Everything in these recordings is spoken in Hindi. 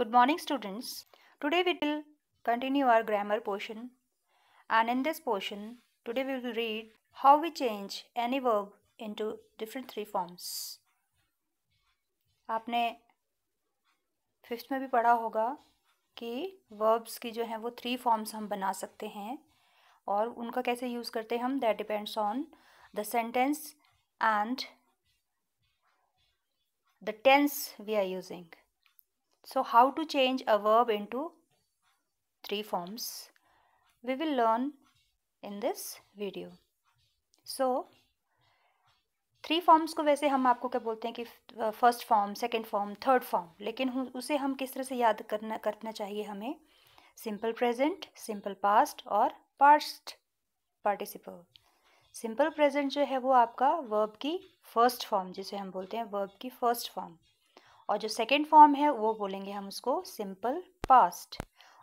Good morning students. Today we will continue our grammar portion and in this portion today we will read how we change any verb into different three forms. आपने फिफ्थ में भी पढ़ा होगा कि वर्ब्स की जो हैं वो थ्री फॉर्म्स हम बना सकते हैं और उनका कैसे यूज़ करते हैं हम that depends on the sentence and the tense we are using So how to change a verb into three forms? We will learn in this video. So three forms को वैसे हम आपको क्या बोलते हैं कि first form second form third form लेकिन उसे हम किस तरह से याद करना करना चाहिए हमें सिंपल प्रेजेंट सिंपल पास्ट और पास्ट पार्टिसिपल सिंपल प्रेजेंट जो है वो आपका वर्ब की फर्स्ट फॉर्म जिसे हम बोलते हैं वर्ब की फर्स्ट फॉर्म और जो सेकेंड फॉर्म है वो बोलेंगे हम उसको सिंपल पास्ट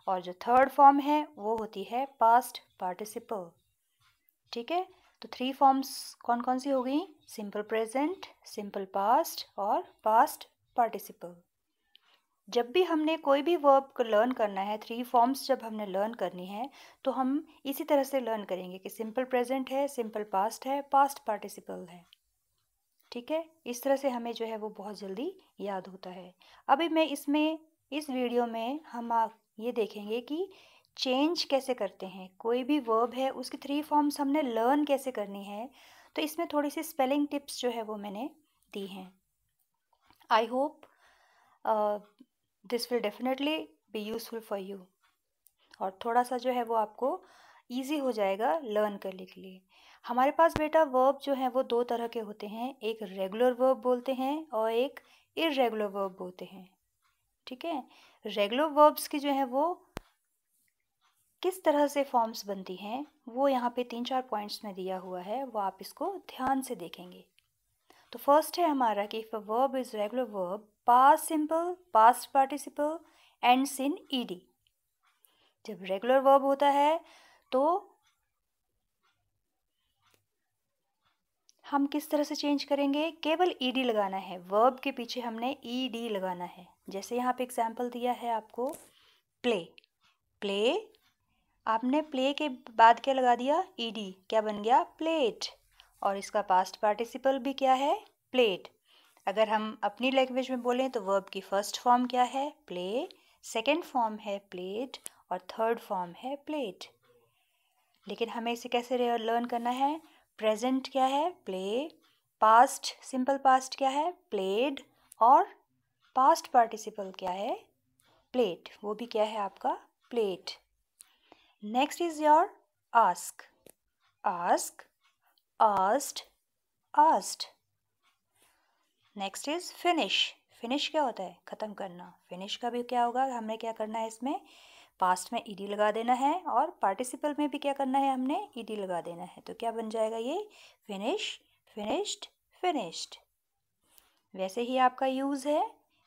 और जो थर्ड फॉर्म है वो होती है पास्ट पार्टिसिपल ठीक है तो थ्री फॉर्म्स कौन कौन सी हो गई सिंपल प्रेजेंट सिंपल पास्ट और पास्ट पार्टिसिपल जब भी हमने कोई भी वर्ब को लर्न करना है थ्री फॉर्म्स जब हमने लर्न करनी है तो हम इसी तरह से लर्न करेंगे कि सिंपल प्रेजेंट है सिंपल पास्ट है पास्ट पार्टिसिपल है ठीक है इस तरह से हमें जो है वो बहुत जल्दी याद होता है अभी मैं इसमें इस वीडियो में हम आप ये देखेंगे कि चेंज कैसे करते हैं कोई भी वर्ब है उसकी थ्री फॉर्म्स हमने लर्न कैसे करनी है तो इसमें थोड़ी सी स्पेलिंग टिप्स जो है वो मैंने दी हैं I hope this will definitely be useful for you और थोड़ा सा जो है वो आपको ईजी हो जाएगा लर्न करने के लिए हमारे पास बेटा वर्ब जो है वो दो तरह के होते हैं एक रेगुलर वर्ब बोलते हैं और एक इरेगुलर वर्ब बोलते हैं ठीक है रेगुलर वर्ब्स की जो है वो किस तरह से फॉर्म्स बनती हैं वो यहाँ पे तीन चार पॉइंट्स में दिया हुआ है वो आप इसको ध्यान से देखेंगे तो फर्स्ट है हमारा कि if a verb is regular verb past simple past participle ends in ED जब रेगुलर वर्ब होता है तो हम किस तरह से चेंज करेंगे केवल ई डी लगाना है वर्ब के पीछे हमने ई डी लगाना है जैसे यहाँ पे एग्जाम्पल दिया है आपको प्ले प्ले आपने प्ले के बाद क्या लगा दिया ई डी क्या बन गया प्लेट और इसका पास्ट पार्टिसिपल भी क्या है प्लेट अगर हम अपनी लैंग्वेज में बोलें तो वर्ब की फर्स्ट फॉर्म क्या है प्ले सेकेंड फॉर्म है प्लेट और थर्ड फॉर्म है प्लेट लेकिन हमें इसे कैसे लर्न करना है प्रेजेंट क्या है प्ले पास्ट सिंपल पास्ट क्या है प्लेड और पास्ट पार्टिसिपल क्या है प्लेट वो भी क्या है आपका played next is your ask ask asked asked next is finish finish क्या होता है ख़त्म करना फिनिश का भी क्या होगा हमने क्या करना है इसमें पास्ट में ई लगा देना है और पार्टिसिपल में भी क्या करना है हमने ई लगा देना है तो क्या बन जाएगा ये फिनिश फिनिश्ड फिनिश्ड वैसे ही आपका यूज़ है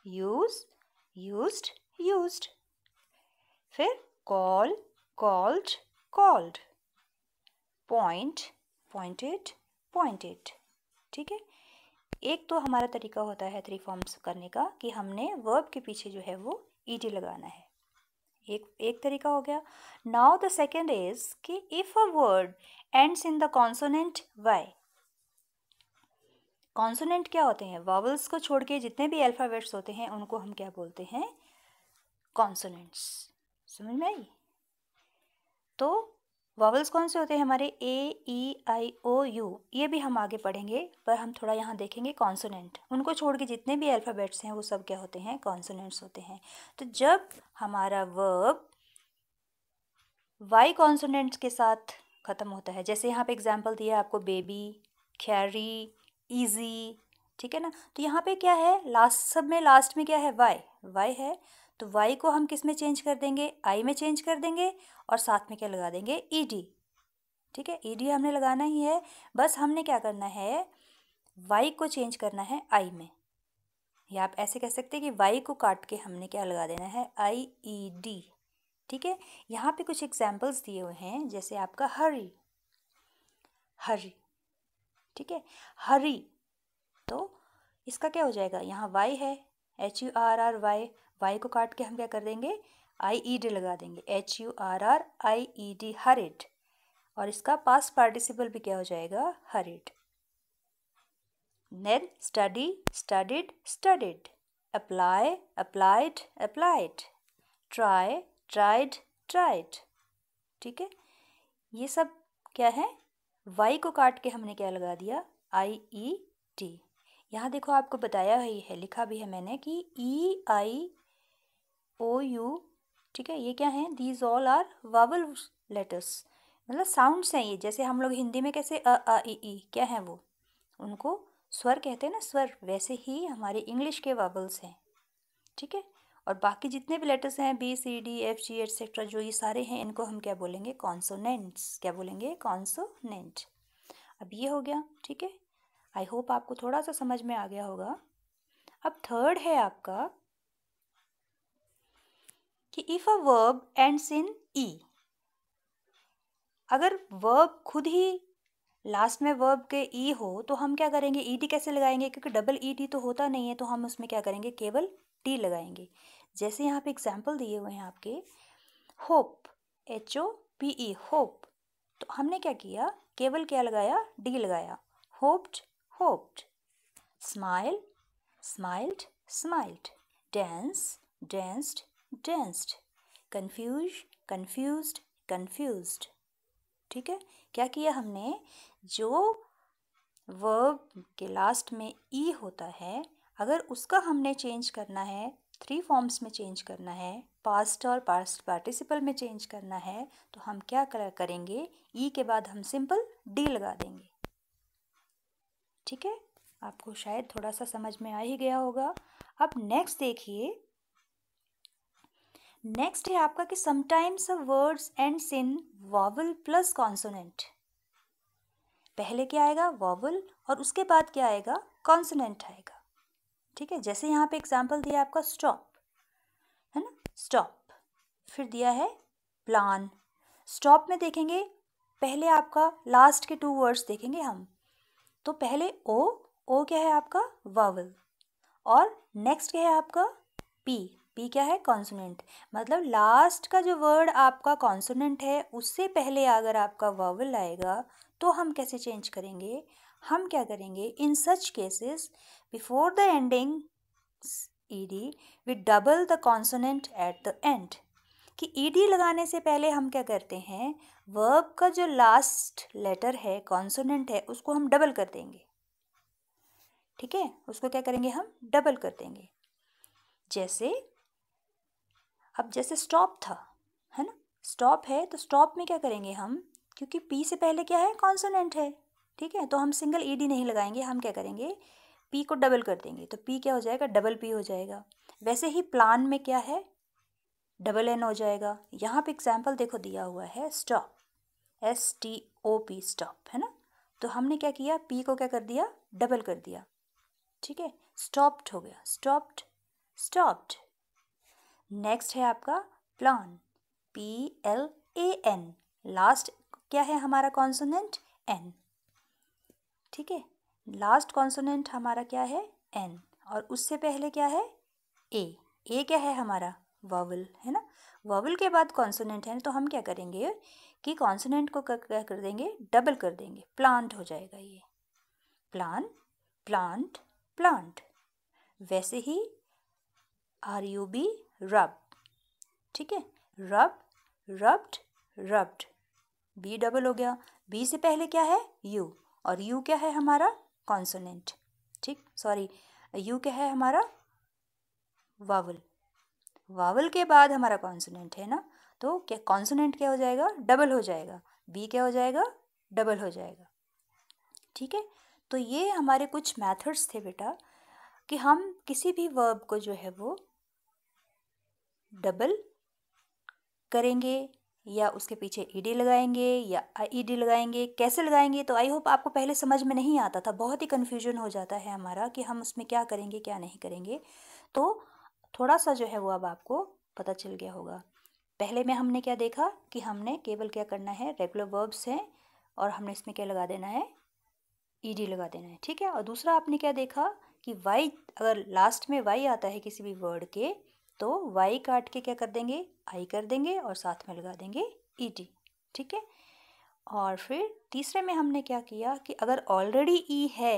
यूज़ यूज्ड यूज्ड फिर call called called point pointed pointed ठीक है एक तो हमारा तरीका होता है थ्री फॉर्म्स करने का कि हमने वर्ब के पीछे जो है वो ई लगाना है एक एक तरीका हो गया नाउ द सेकेंड इज कि if a word ends in the consonant Y consonant क्या होते हैं वॉवल्स को छोड़ के जितने भी अल्फ़ाबेट्स होते हैं उनको हम क्या बोलते हैं कॉन्सोनेंट्स समझ में आई तो वॉवल्स कौन से होते हैं हमारे ए ई आई ओ यू ये भी हम आगे पढ़ेंगे पर हम थोड़ा यहाँ देखेंगे कॉन्सोनेंट उनको छोड़ के जितने भी अल्फ़ाबेट्स हैं वो सब क्या होते हैं कॉन्सोनेंट्स होते हैं तो जब हमारा वर्ब वाई कॉन्सोनेंट्स के साथ ख़त्म होता है जैसे यहाँ पे एग्जाम्पल दिया आपको बेबी खैरी ईजी ठीक है ना तो यहाँ पे क्या है लास्ट सब में लास्ट में क्या है वाई वाई है तो वाई को हम किस में चेंज कर देंगे आई में चेंज कर देंगे और साथ में क्या लगा देंगे ई डी ठीक है ई डी हमने लगाना ही है बस हमने क्या करना है वाई को चेंज करना है आई में या आप ऐसे कह सकते हैं कि वाई को काट के हमने क्या लगा देना है आई ई डी ठीक है यहाँ पे कुछ एग्जाम्पल्स दिए हुए हैं जैसे आपका हरी हरी ठीक है हरी तो इसका क्या हो जाएगा यहाँ वाई है H U R R Y Y को काट के हम क्या कर देंगे आई ई डी लगा देंगे H U R R I E D hurried और इसका पास्ट पार्टिसिपल भी क्या हो जाएगा हरिट नेन study studied studied apply applied applied try tried tried ठीक है ये सब क्या है वाई को काट के हमने क्या लगा दिया आई ई टी यहाँ देखो आपको बताया ही है लिखा भी है मैंने कि E e I O you ठीक है ये क्या है these all are vowel letters मतलब साउंड्स हैं ये जैसे हम लोग हिंदी में कैसे अ अ ई ई क्या है वो उनको स्वर कहते हैं ना स्वर वैसे ही हमारे इंग्लिश के वावल्स हैं ठीक है और बाकी जितने भी लेटर्स हैं B C D F G etcetera जो ये सारे हैं इनको हम क्या बोलेंगे कॉन्सोनेंट्स क्या बोलेंगे कॉन्सोनेंट अब ये हो गया ठीक है आई होप आपको थोड़ा सा समझ में आ गया होगा अब थर्ड है आपका कि if a verb ends in E अगर वर्ब खुद ही लास्ट में वर्ब के ई e हो तो हम क्या करेंगे ई e टी कैसे लगाएंगे क्योंकि डबल ई टी तो होता नहीं है तो हम उसमें क्या करेंगे केवल टी लगाएंगे जैसे यहाँ पे एग्जाम्पल दिए हुए हैं आपके hope H O P E hope तो हमने क्या किया केवल क्या लगाया डी लगाया hoped hoped smile smiled smiled dance danced danced confuse confused confused ठीक है क्या किया हमने जो वर्ब के लास्ट में ई e होता है अगर उसका हमने चेंज करना है थ्री फॉर्म्स में चेंज करना है पास्ट और पास्ट पार्टिसिपल में चेंज करना है तो हम क्या करेंगे ई e के बाद हम सिंपल डी लगा देंगे ठीक है आपको शायद थोड़ा सा समझ में आ ही गया होगा अब नेक्स्ट देखिए नेक्स्ट है आपका कि sometimes words end in vowel plus consonant पहले क्या आएगा वॉवल और उसके बाद क्या आएगा कॉन्सोनेंट आएगा ठीक है जैसे यहाँ पे एग्जाम्पल दिया आपका स्टॉप है ना स्टॉप फिर दिया है प्लान स्टॉप में देखेंगे पहले आपका लास्ट के टू वर्ड्स देखेंगे हम तो पहले ओ ओ क्या है आपका वावल और नेक्स्ट क्या है आपका पी पी क्या है कॉन्सोनेंट मतलब लास्ट का जो वर्ड आपका कॉन्सोनेंट है उससे पहले अगर आपका वावल आएगा तो हम कैसे चेंज करेंगे हम क्या करेंगे in such cases before the ending E D with double the consonant at the end कि ई e डी लगाने से पहले हम क्या करते हैं वर्ब का जो लास्ट लेटर है कॉन्सोनेंट है उसको हम डबल कर देंगे ठीक है उसको क्या करेंगे हम डबल कर देंगे जैसे अब जैसे स्टॉप था है ना स्टॉप है तो स्टॉप में क्या करेंगे हम क्योंकि पी से पहले क्या है कॉन्सोनेंट है ठीक है तो हम सिंगल ई डी नहीं लगाएंगे हम क्या करेंगे पी को डबल कर देंगे तो पी क्या हो जाएगा डबल पी हो जाएगा वैसे ही प्लान में क्या है डबल एन हो जाएगा यहाँ पे एग्जाम्पल देखो दिया हुआ है stop S T O P stop है ना तो हमने क्या किया पी को क्या कर दिया डबल कर दिया ठीक है स्टॉप्ड हो गया स्टॉप्ड स्टॉप्ड नेक्स्ट है आपका plan P L A N last क्या है हमारा कॉन्सोनेंट एन ठीक है लास्ट कॉन्सोनेंट हमारा क्या है एन और उससे पहले क्या है ए ए क्या है हमारा वॉवल है ना वॉवल के बाद कॉन्सोनेंट है तो हम क्या करेंगे कि कॉन्सोनेंट को क्या कर देंगे डबल कर देंगे प्लांट हो जाएगा ये प्लान प्लांट प्लांट वैसे ही आर यू बी रब ठीक है रब रब्ड रब्ड बी डबल हो गया बी से पहले क्या है यू और यू क्या है हमारा कॉन्सोनेंट ठीक सॉरी यू क्या है हमारा वावल वावल के बाद हमारा कॉन्सोनेंट है ना तो क्या कॉन्सोनेंट क्या हो जाएगा डबल हो जाएगा बी क्या हो जाएगा डबल हो जाएगा ठीक है तो ये हमारे कुछ मेथड्स थे बेटा कि हम किसी भी वर्ब को जो है वो डबल करेंगे या उसके पीछे ई e डी लगाएंगे या ई डी e लगाएंगे कैसे लगाएंगे तो आई होप आपको पहले समझ में नहीं आता था बहुत ही कन्फ्यूजन हो जाता है हमारा कि हम उसमें क्या करेंगे क्या नहीं करेंगे तो थोड़ा सा जो है वो अब आपको पता चल गया होगा पहले में हमने क्या देखा कि हमने केवल क्या करना है रेगुलर वर्ब्स हैं और हमने इसमें क्या लगा देना है ई e डी लगा देना है ठीक है और दूसरा आपने क्या देखा कि वाई अगर लास्ट में वाई आता है किसी भी वर्ड के तो वाई काट के क्या कर देंगे आई कर देंगे और साथ में लगा देंगे ई e टी ठीक है और फिर तीसरे में हमने क्या किया कि अगर ऑलरेडी ई e है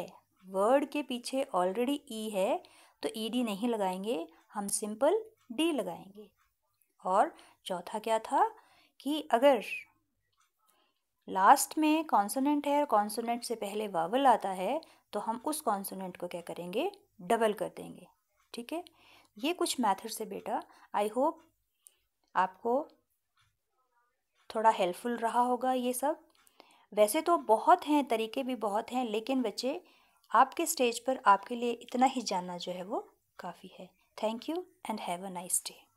वर्ड के पीछे ऑलरेडी ई e है तो ई डी नहीं लगाएंगे हम सिंपल डी लगाएंगे और चौथा क्या था कि अगर लास्ट में कॉन्सोनेंट है और कॉन्सोनेंट से पहले वावल आता है तो हम उस कॉन्सोनेंट को क्या करेंगे डबल कर देंगे ठीक है ये कुछ मैथड है बेटा आई होप आपको थोड़ा हेल्पफुल रहा होगा ये सब वैसे तो बहुत हैं तरीके भी बहुत हैं लेकिन बच्चे आपके स्टेज पर आपके लिए इतना ही जानना जो है वो काफ़ी है thank you and have a nice day